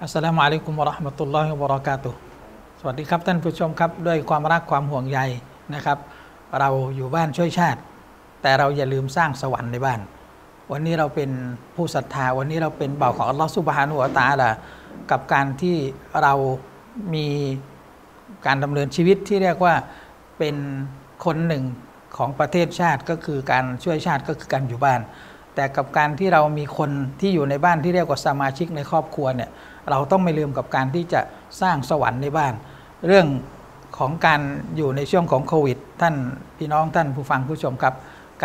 อัสสลามุอะลัยกุมวะราะห์มะตุลลอฮิวะบะเราะกาตุ สวัสดีครับท่านผู้ชมครับด้วยความรักความห่วงใยนะครับ เราอยู่บ้านช่วยชาติ แต่เราอย่าลืมสร้างสวรรค์ในบ้าน วันนี้เราเป็นผู้ศรัทธา วันนี้เราเป็นบ่าวของอัลลอฮฺสุบฮานุวะตาละกับการที่เรามีการดำเนินชีวิตที่เรียกว่าเป็นคนหนึ่งของประเทศชาติก็คือการช่วยชาติก็คือการอยู่บ้านแต่กับการที่เรามีคนที่อยู่ในบ้านที่เรียกว่าสมาชิกในครอบครัวเนี่ยเราต้องไม่ลืมกับการที่จะสร้างสวรรค์ในบ้าน เรื่องของการอยู่ในช่วงของโควิดท่านพี่น้องท่านผู้ฟังผู้ชมครับ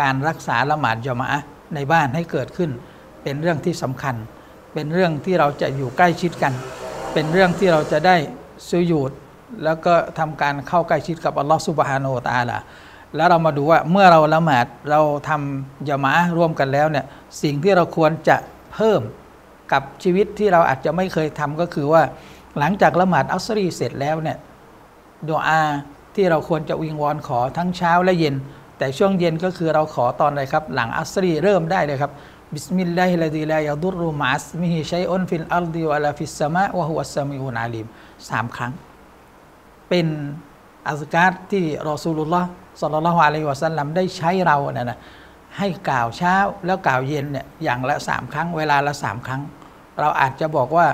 การรักษาละหมาดยามะในบ้านให้เกิดขึ้น เป็นเรื่องที่สำคัญ เป็นเรื่องที่เราจะอยู่ใกล้ชิดกัน เป็นเรื่องที่เราจะได้สุยุดแล้วก็ทำการเข้าใกล้ชิดกับอัลลอฮฺสุบฮานาอูตาละแล้วเรามาดูว่าเมื่อเราละหมาดเราทำยามะร่วมกันแล้วเนี่ย สิ่งที่เราควรจะเพิ่มกับชีวิตที่เราอาจจะไม่เคยทำก็คือว่า หลังจากละหมาดอัสรีเสร็จแล้วเนี่ยดอาที่เราควรจะวิงวอนขอทั้งเช้าและเย็น แต่ช่วงเย็นก็คือเราขอตอนไหนครับ หลังอัสรีเริ่มได้เลยครับ บิสมิลลาฮิลาฮิลายาดุรุมัสมิฮิชัยอนฟิลอัลดิวะลาฟิสมะวะฮุอัสซามิอุนอาลิมสามครั้ง เป็นอัสการที่รอสูลุลลอฮ์สลลัลฮวาลัยวะสันลัมได้ใช้เราเนี่ยนะให้กล่าวเช้าแล้วกล่าวเย็นเนี่ยอย่างละสามครั้งเวลาละสามครั้ง เราอาจจะบอกว่า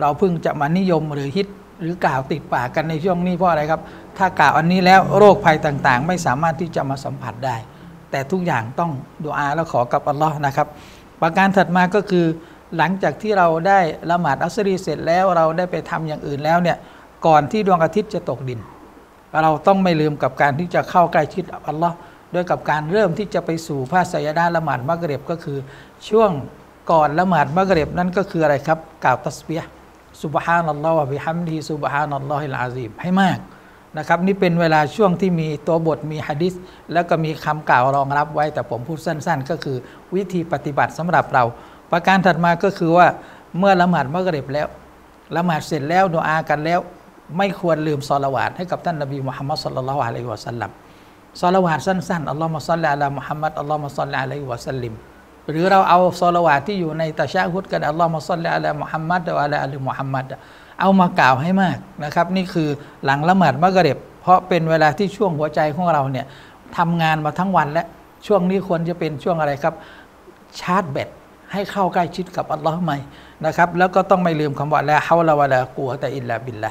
เราเพิ่งจะมานิยมหรือฮิตหรือกล่าวติดปากกันในช่วงนี้เพราะอะไรครับถ้ากล่าวอันนี้แล้วโรคภัยต่างๆ ไม่สามารถที่จะมาสัมผัสได้ แต่ทุกอย่างต้องดูอาแล้วขอกับอัลลอฮ์นะครับ ประการถัดมาก็คือหลังจากที่เราได้ละหมาดอัสรีเสร็จแล้วเราได้ไปทำอย่างอื่นแล้วเนี่ยก่อนที่ดวงอาทิตย์จะตกดินเราต้องไม่ลืมกับการที่จะเข้าใกล้ชิดอัลลอฮ์ด้วยกับการเริ่มที่จะไปสู่ราสยดาละหมาดมเกร็บก็คือช่วงก่อนละหมาดมเกร็บนั่นก็คืออะไรครับกล่าวตัสเบีย สุบฮานัลลอฮ์ะบิฮัมดีสุบฮานัลลอฮิลอาซีมให้มากนะครับ นี่เป็นเวลาช่วงที่มีตัวบทมีฮะดิษแล้วก็มีคำกล่าวรองรับไว้แต่ผมพูดสั้นๆ ก็คือวิธีปฏิบัติสำหรับเรา ประการถัดมาก็คือว่าเมื่อละหมาดมเกร็บแล้วละหมาดเสร็จแล้วดูอากันแล้วไม่ควรลืมซอลาวาดให้กับท่านนบีมุฮัมมัดสุลลัลอะลัยฮิวะสัลลัมซอลาวาดสั้นๆอัลลอฮ์มะซัลลัลละมุฮัมมัดอัลลอฮ์มะซัลลัอะลัยฮิวะสัลลิมหรือเราเอาซอลาวาดที่อยู่ในตะชะฮุดกันอัลลอฮ์มะซัลลัอะลัยมุฮัมมัดอะลัยอัลมุฮัมมัดเอามากล่าวให้มากนะครับนี่คือหลังละหมาดมะกริบเพราะเป็นเวลาที่ช่วงหัวใจของเราเนี่ยทำงานมาทั้งวันและช่วงนี้ควรจะเป็นช่วงอะไรครับชาร์จแบตให้เข้าใกล้ชิดกับอัลลอฮ์ใหม่นะครับแล้วก็ต้องไม่ลืมคำว่าละฮาวลาวะลากัวแต่อินลาบิลละ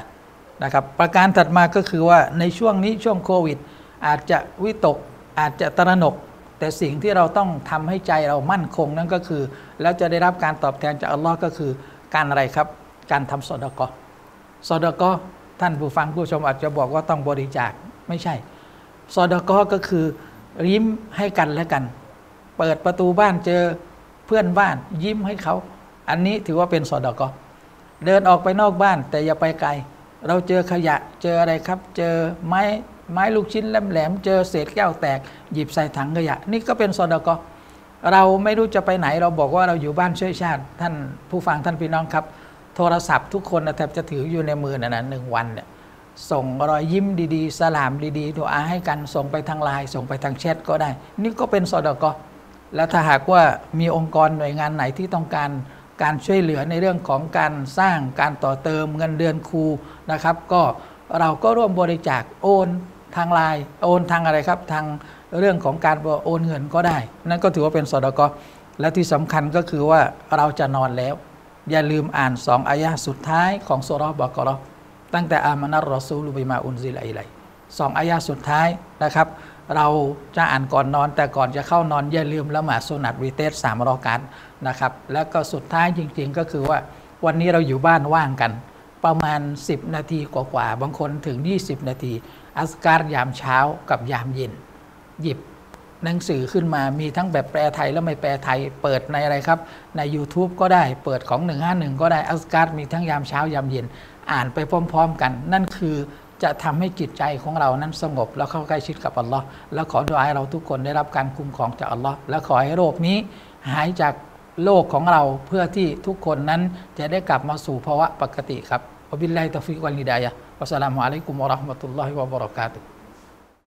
นะครับ ประการถัดมาก็คือว่าในช่วงนี้ช่วงโควิด อาจจะวิตกอาจจะตระหนก แต่สิ่งที่เราต้องทำให้ใจเรามั่นคงนั่นก็คือแล้วจะได้รับการตอบแทนจากอัลลอฮ์ก็คือการอะไรครับ การทำสอดกอสอดกอท่านผู้ฟังผู้ชมอาจจะบอกว่าต้องบริจาคไม่ใช่สอดกอก็คือยิ้มให้กันและกันเปิดประตูบ้านเจอเพื่อนบ้านยิ้มให้เขา อันนี้ถือว่าเป็นสอดกอเดินออกไปนอกบ้านแต่อย่าไปไกลเราเจอขยะ เจออะไรครับ เจอไม้ไม้ลูกชิ้นแหลมแหลม เจอเศษแก้วแตก หยิบใส่ถังขยะ นี่ก็เป็นซอดากอเราไม่รู้จะไปไหน เราบอกว่าเราอยู่บ้านช่วยชาติ ท่านผู้ฟังท่านพี่น้องครับ โทรศัพท์ทุกคนแทบจะถืออยู่ในมือนะนะหนึ่งวันเนี่ย ส่งรอยยิ้มดีๆ สลามดีๆดูอาให้กัน ส่งไปทางไลน์ ส่งไปทางแชทก็ได้ นี่ก็เป็นสอดกอและถ้าหากว่ามีองค์กรหน่วยงานไหนที่ต้องการการช่วยเหลือในเรื่องของการสร้างการต่อเติมเงินเดือนครูนะครับ ก็เราก็ร่วมบริจาคโอนทางไลน์โอนทางอะไรครับ ทางเรื่องของการโอนเงินก็ได้ นั่นก็ถือว่าเป็นสดกและที่สำคัญก็คือว่าเราจะนอนแล้ว อย่าลืมอ่านสองอายะสุดท้าย ของโซรบอกรอตั้งแต่อามานัรรอซูลุบิมาอุนซิลไลไลสองอายะสุดท้ายนะครับเราจะอ่านก่อนนอนแต่ก่อนจะเข้านอนอย่าลืมละหมาดสุนัตวิเตสสามรอการนะครับแล้วก็สุดท้ายจริงๆก็คือว่าวันนี้เราอยู่บ้านว่างกัน ประมาณ 10 นาทีกว่า ๆ บางคนถึง 20 นาที อัสการยามเช้ากับยามเย็น หยิบ หนังสือขึ้นมามีทั้งแบบแปลไทยและไม่แปลไทยเปิดในอะไรครับ ใน YouTube ก็ได้เปิดของ151ก็ได้ อัสการมีทั้งยามเช้ายามเย็นอ่านไปพร้อมๆกัน นั่นคือจะทำให้จิตใจของเรานั้นสงบแล้วเข้าใกล้ชิดกับอัลลอฮ์แล้วขอดุอาให้เราทุกคนได้รับการคุ้มครองจากอัลลอฮ์แล้วขอให้โรคนี้หายจากโลกของเราเพื่อที่ทุกคนนั้นจะได้กลับมาสู่ภาวะปกติครับอบิลไลตฮตฟิกวันนิดายะวัสสลามุอะลัยกุมวะราะห์มะตุลลอฮิวะบะเราะกาตุฮ์